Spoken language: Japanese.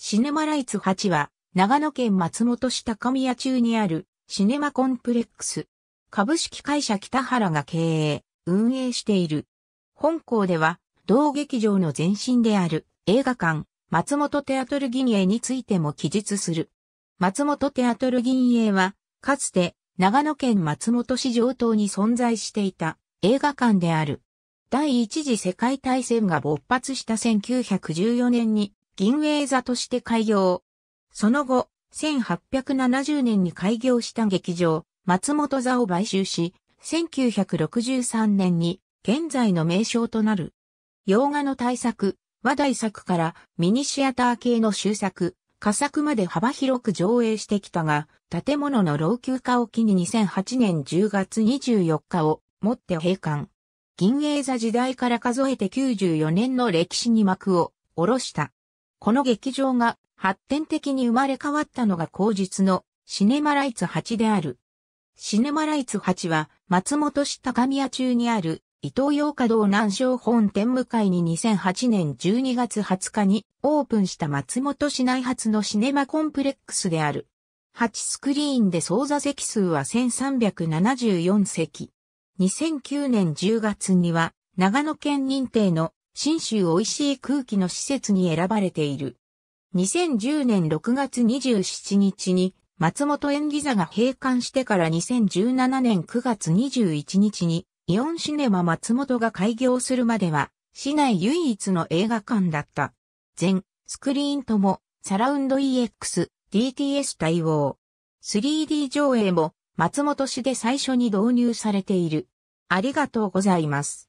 シネマライツ8は、長野県松本市高宮中にあるシネマコンプレックス。株式会社北原が経営、運営している。本校では、同劇場の前身である映画館、松本テアトル銀営についても記述する。松本テアトル銀営は、かつて長野県松本市上等に存在していた映画館である。第一次世界大戦が勃発した1914年に銀英座として開業。その後、1870年に開業した劇場、松本座を買収し、1963年に現在の名称となる。洋画の大作、話題作からミニシアター系の終作、佳作まで幅広く上映してきたが、建物の老朽化を機に2008年10月24日をもって閉館。銀英座時代から数えて94年の歴史に幕を下ろした。この劇場が発展的に生まれ変わったのが後日のシネマライツ8である。シネマライツ8は松本市高宮中にある伊東洋華堂南昌本店向かいに2008年12月20日にオープンした松本市内発のシネマコンプレックスである。8スクリーンで総座席数は1374席。2009年10月には長野県認定の新州美味しい空気の施設に選ばれている。2010年6月27日に松本演技座が閉館してから2017年9月21日にイオンシネマ松本が開業するまでは市内唯一の映画館だった。全スクリーンともサラウンド EX、DTS 対応。3D 上映も松本市で最初に導入されている。ありがとうございます。